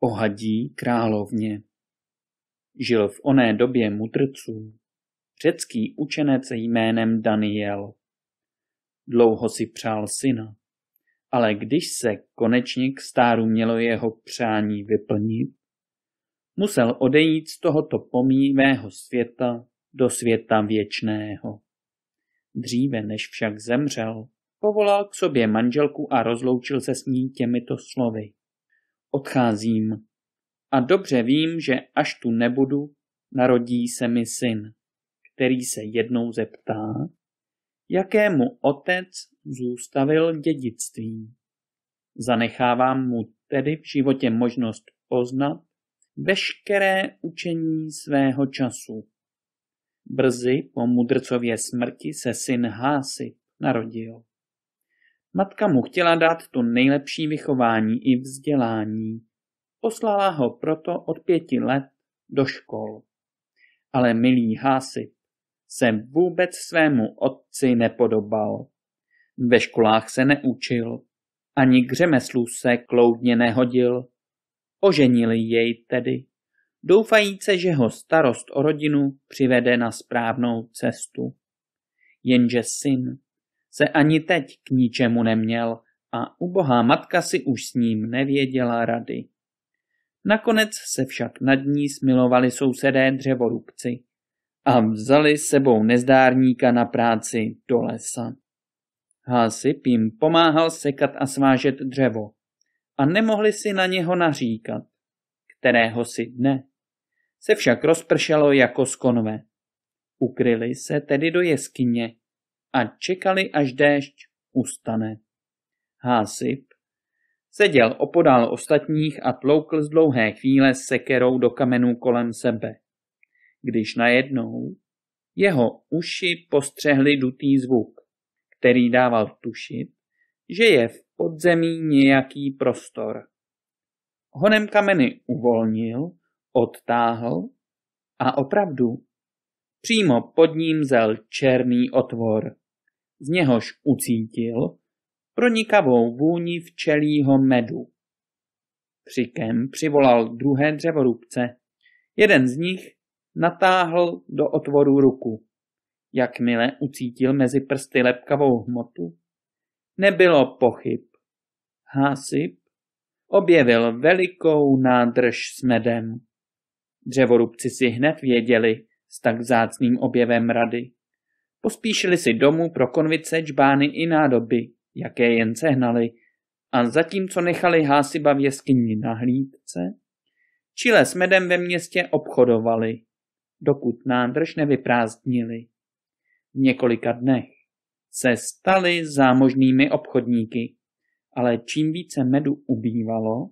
Ohadí královně. Žil v oné době mudrců řecký učenec jménem Daniel. Dlouho si přál syna, ale když se konečně k stáru mělo jeho přání vyplnit, musel odejít z tohoto pomývého světa do světa věčného. Dříve než však zemřel, povolal k sobě manželku a rozloučil se s ní těmito slovy odcházím. A dobře vím, že až tu nebudu, narodí se mi syn, který se jednou zeptá, jakému otec zůstavil dědictví. Zanechávám mu tedy v životě možnost poznat veškeré učení svého času. Brzy po mudrcově smrti se syn Hásy narodil. Matka mu chtěla dát to nejlepší vychování i vzdělání. Poslala ho proto od pěti let do škol. Ale milý Hásip se vůbec svému otci nepodobal. Ve školách se neučil, ani k řemeslu se kloudně nehodil. Oženili jej tedy, doufajíce, že ho starost o rodinu přivede na správnou cestu. Jenže syn se ani teď k ničemu neměl a ubohá matka si už s ním nevěděla rady. Nakonec se však nad ní smilovali sousedé dřevorubci a vzali sebou nezdárníka na práci do lesa. Hásip jim pomáhal sekat a svážet dřevo a nemohli si na něho naříkat, kterého si dne. Se však rozpršelo jako skonve. Ukryli se tedy do jeskyně, a čekali, až déšť ustane. Hásip seděl opodál ostatních a tloukl z dlouhé chvíle sekerou do kamenů kolem sebe. Když najednou jeho uši postřehli dutý zvuk, který dával tušit, že je v podzemí nějaký prostor. Honem kameny uvolnil, odtáhl a opravdu přímo pod ním zel černý otvor z něhož ucítil pronikavou vůni včelího medu. Křikem přivolal druhé dřevorubce. Jeden z nich natáhl do otvoru ruku. Jakmile ucítil mezi prsty lepkavou hmotu, nebylo pochyb. Hásip objevil velikou nádrž s medem. Dřevorubci si hned věděli s tak zácným objevem rady. Pospíšili si domů pro konvice, čbány i nádoby, jaké jen sehnali, a zatímco nechali Hásiba v jeskyni na hlídce, Čile s medem ve městě obchodovali, dokud nádrž nevyprázdnili. V několika dnech se stali zámožnými obchodníky, ale čím více medu ubývalo,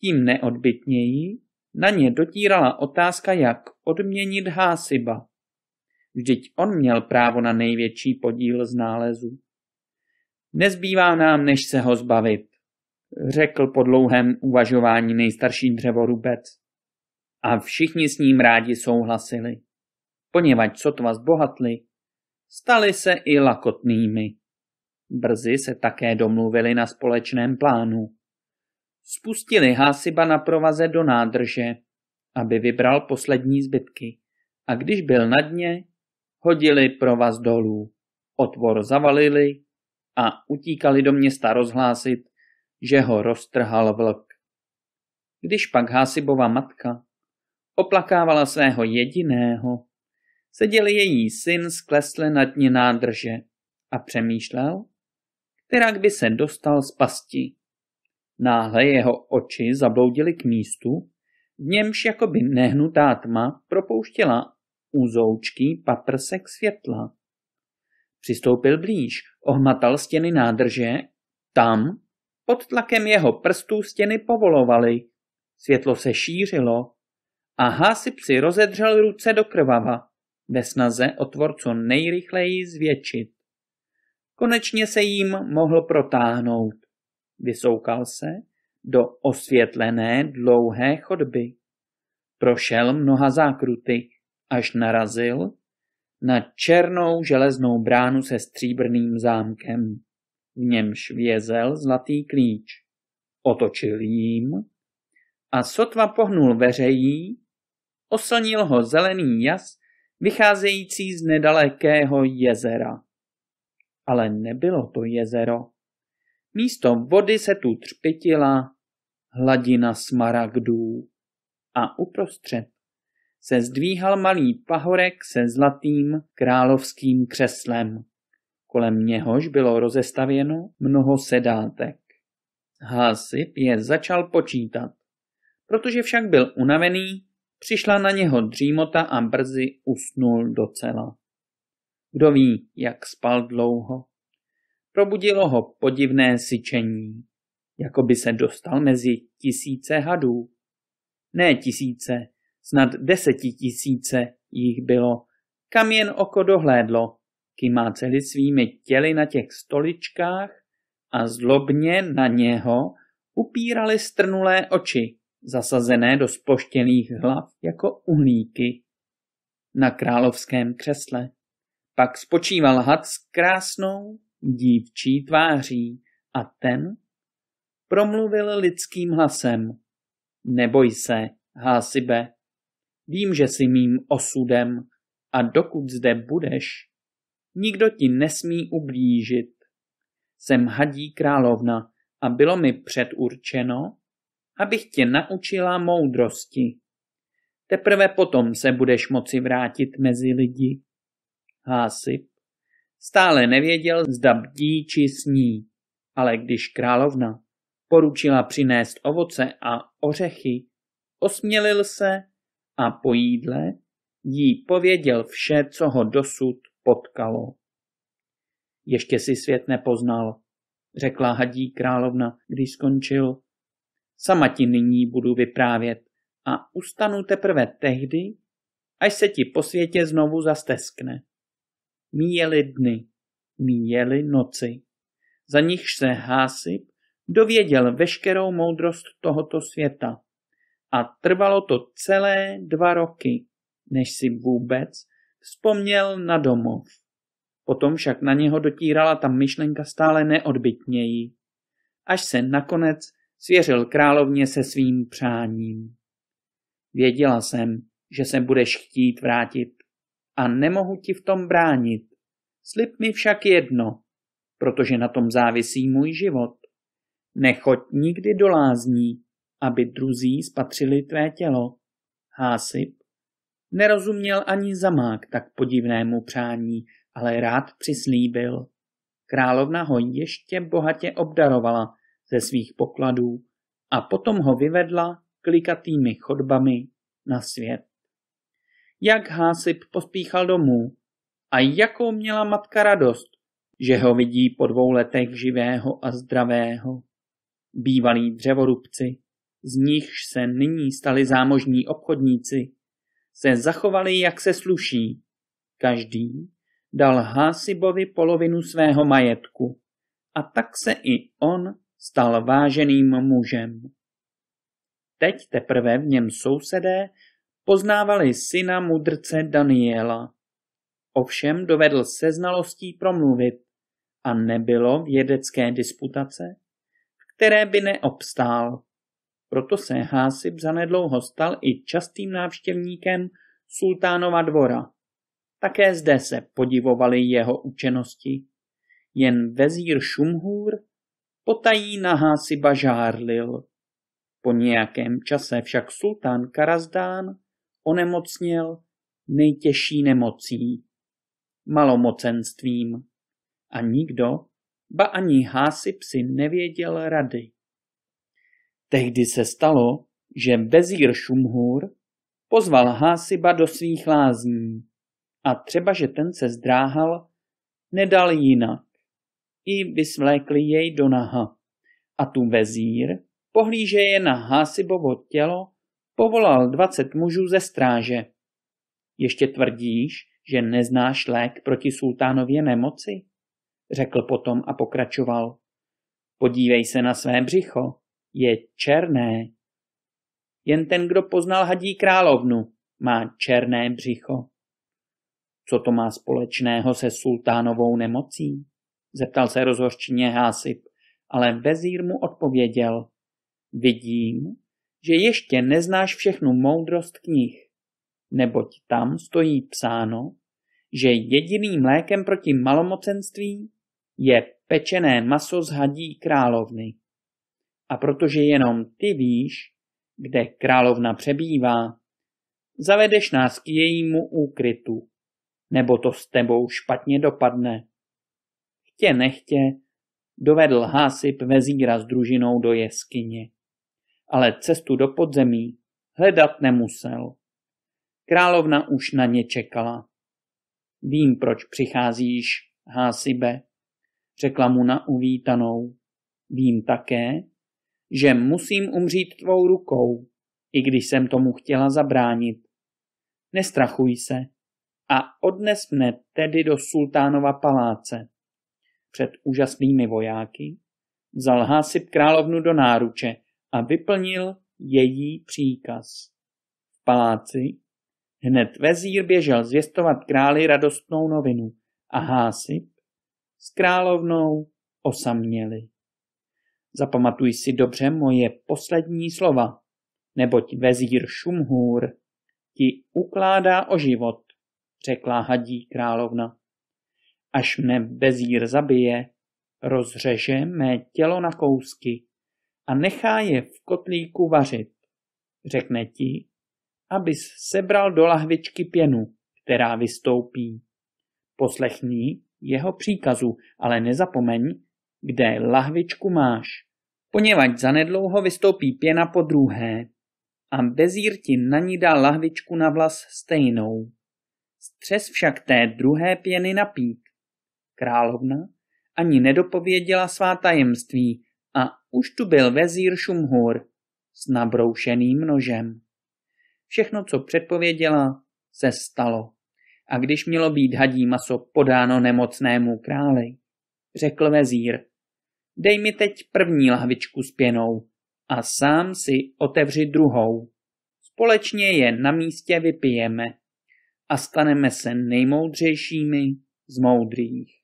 tím neodbytněji na ně dotírala otázka, jak odměnit Hásiba. Vždyť on měl právo na největší podíl z nálezu. Nezbývá nám, než se ho zbavit, řekl po dlouhém uvažování nejstarší dřevorubec. A všichni s ním rádi souhlasili, poněvadž sotva zbohatli, stali se i lakotnými. Brzy se také domluvili na společném plánu. Spustili Hásiba na provaze do nádrže, aby vybral poslední zbytky a když byl na dně, Hodili pro vás dolů, otvor zavalili a utíkali do města rozhlásit, že ho roztrhal vlk. Když pak Hásibova matka oplakávala svého jediného, seděl její syn sklesle na dně nádrže a přemýšlel, která by se dostal z pasti. Náhle jeho oči zabloudily k místu, v němž jakoby nehnutá tma propouštěla úzoučký paprsek světla. Přistoupil blíž, ohmatal stěny nádrže, tam, pod tlakem jeho prstů stěny povolovaly. Světlo se šířilo. A Hásip si rozedřel ruce do krvava, ve snaze otvor co nejrychleji zvětšit. Konečně se jim mohl protáhnout. Vysoukal se do osvětlené dlouhé chodby. Prošel mnoha zákruty, až narazil na černou železnou bránu se stříbrným zámkem. V němž vězel zlatý klíč. Otočil jím a sotva pohnul veřejí, oslnil ho zelený jas, vycházející z nedalekého jezera. Ale nebylo to jezero. Místo vody se tu třpitila hladina smaragdů a uprostřed se zdvíhal malý pahorek se zlatým královským křeslem. Kolem něhož bylo rozestavěno mnoho sedátek. Hásip je začal počítat. Protože však byl unavený, přišla na něho dřímota a brzy usnul docela. Kdo ví, jak spal dlouho. Probudilo ho podivné syčení, jako by se dostal mezi tisíce hadů. Ne tisíce, Snad desetitisíce jich bylo, kam jen oko dohlédlo, kymáceli svými těly na těch stoličkách a zlobně na něho upírali strnulé oči, zasazené do spoštěných hlav jako uhlíky. Na královském křesle pak spočíval had s krásnou dívčí tváří a ten promluvil lidským hlasem. Neboj se, Hásibe, Vím, že jsi mým osudem a dokud zde budeš, nikdo ti nesmí ublížit. Jsem hadí královna a bylo mi předurčeno, abych tě naučila moudrosti. Teprve potom se budeš moci vrátit mezi lidi. Hásip stále nevěděl, zda bdí či sní, ale když královna poručila přinést ovoce a ořechy, osmělil se a po jídle jí pověděl vše, co ho dosud potkalo. Ještě si svět nepoznal, řekla hadí královna, když skončil. Sama ti nyní budu vyprávět a ustanu teprve tehdy, až se ti po světě znovu zasteskne. Míjeli dny, míjeli noci, za nichž se Hásib dověděl veškerou moudrost tohoto světa a trvalo to celé dva roky, než si vůbec vzpomněl na domov. Potom však na něho dotírala ta myšlenka stále neodbitněji, až se nakonec svěřil královně se svým přáním. Věděla jsem, že se budeš chtít vrátit a nemohu ti v tom bránit. Slib mi však jedno, protože na tom závisí můj život. Nechoď nikdy do lázní, aby druzí spatřili tvé tělo. Hásip nerozuměl ani zamák tak podivnému přání, ale rád přislíbil. Královna ho ještě bohatě obdarovala ze svých pokladů a potom ho vyvedla klikatými chodbami na svět. Jak Hásip pospíchal domů a jakou měla matka radost, že ho vidí po dvou letech živého a zdravého. Bývalí dřevorubci z nichž se nyní stali zámožní obchodníci, se zachovali, jak se sluší. Každý dal Hásibovi polovinu svého majetku a tak se i on stal váženým mužem. Teď teprve v něm sousedé poznávali syna mudrce Daniela. Ovšem dovedl se znalostí promluvit a nebylo vědecké disputace, v které by neobstál. Proto se Hásib zanedlouho stal i častým návštěvníkem sultánova dvora. Také zde se podivovali jeho učenosti. Jen vezír Šumhůr potají na Hásiba žárlil. Po nějakém čase však sultán Karazdán onemocněl nejtěžší nemocí malomocenstvím. A nikdo, ba ani Hásib si nevěděl rady. Tehdy se stalo, že vezír Šumhur pozval Hásiba do svých lázní a třeba, že ten se zdráhal, nedal jinak. I vysvlékli jej do naha. A tu vezír, je na Hásibovo tělo, povolal dvacet mužů ze stráže. Ještě tvrdíš, že neznáš lék proti sultánově nemoci? Řekl potom a pokračoval. Podívej se na své břicho je černé. Jen ten, kdo poznal hadí královnu, má černé břicho. Co to má společného se sultánovou nemocí? Zeptal se rozhořčně Hásip, ale vezír mu odpověděl. Vidím, že ještě neznáš všechnu moudrost knih, neboť tam stojí psáno, že jediným lékem proti malomocenství je pečené maso z hadí královny. A protože jenom ty víš, kde královna přebývá, zavedeš nás k jejímu úkrytu, nebo to s tebou špatně dopadne. Chtě nechtě, dovedl Hásip vezíra s družinou do jeskyně. Ale cestu do podzemí hledat nemusel. Královna už na ně čekala. Vím, proč přicházíš, Hásibe, řekla mu na uvítanou. Vím také, že musím umřít tvou rukou, i když jsem tomu chtěla zabránit. Nestrachuj se a odnes mne tedy do sultánova paláce. Před úžasnými vojáky vzal Hásib královnu do náruče a vyplnil její příkaz. V paláci hned vezír běžel zvěstovat králi radostnou novinu a Hásib s královnou osaměli. Zapamatuj si dobře moje poslední slova, neboť vezír Šumhůr ti ukládá o život, řekla hadí královna. Až mne vezír zabije, rozřeže mé tělo na kousky a nechá je v kotlíku vařit. Řekne ti, abys sebral do lahvičky pěnu, která vystoupí. Poslechni jeho příkazu, ale nezapomeň, kde lahvičku máš poněvadž zanedlouho vystoupí pěna po druhé a Bezír ti na ní dá lahvičku na vlas stejnou. Střes však té druhé pěny napít. Královna ani nedopověděla svá tajemství a už tu byl vezír Šumhur s nabroušeným nožem. Všechno, co předpověděla, se stalo. A když mělo být hadí maso podáno nemocnému králi, řekl vezír, Dej mi teď první lahvičku s pěnou a sám si otevři druhou. Společně je na místě vypijeme a staneme se nejmoudřejšími z moudrých.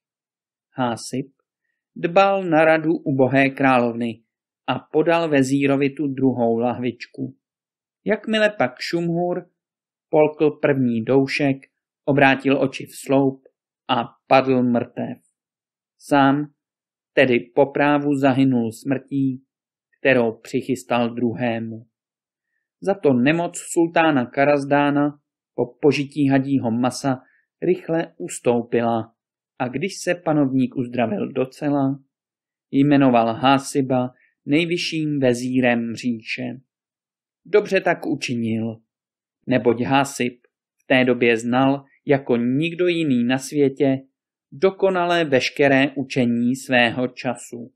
Hásip dbal na radu ubohé královny a podal vezírovi tu druhou lahvičku. Jakmile pak Šumhur polkl první doušek, obrátil oči v sloup a padl mrtev. Sám tedy po právu zahynul smrtí, kterou přichystal druhému. Za to nemoc sultána Karazdána po požití hadího masa rychle ustoupila a když se panovník uzdravil docela, jmenoval Hásiba nejvyšším vezírem říše. Dobře tak učinil, neboť Hásib v té době znal jako nikdo jiný na světě dokonalé veškeré učení svého času.